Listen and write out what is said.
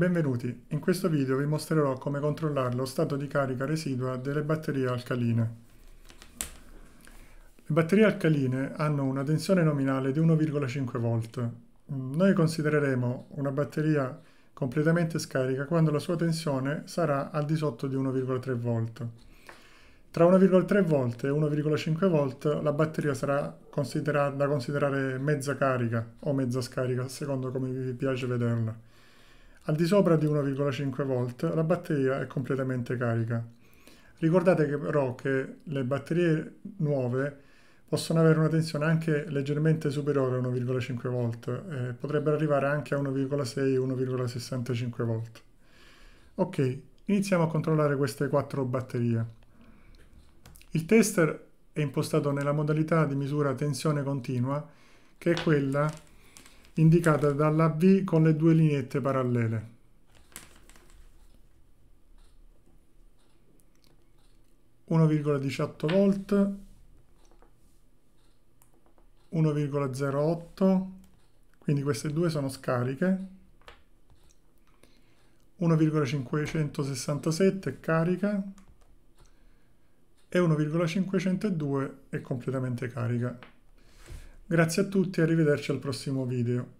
Benvenuti, in questo video vi mostrerò come controllare lo stato di carica residua delle batterie alcaline. Le batterie alcaline hanno una tensione nominale di 1,5 V. Noi considereremo una batteria completamente scarica quando la sua tensione sarà al di sotto di 1,3 V. Tra 1,3 V e 1,5 V la batteria sarà considera da considerare mezza carica o mezza scarica, secondo come vi piace vederla. Al di sopra di 1,5 volt la batteria è completamente carica. Ricordate però che le batterie nuove possono avere una tensione anche leggermente superiore a 1,5 volt e potrebbero arrivare anche a 1,6-1,65 volt. Ok, iniziamo a controllare queste 4 batterie. Il tester è impostato nella modalità di misura tensione continua che è quella indicata dalla V con le due lineette parallele. ,18 volt 1,08 quindi queste due sono scariche 1,567 è carica e 1,502 è completamente carica Grazie a tutti e arrivederci al prossimo video.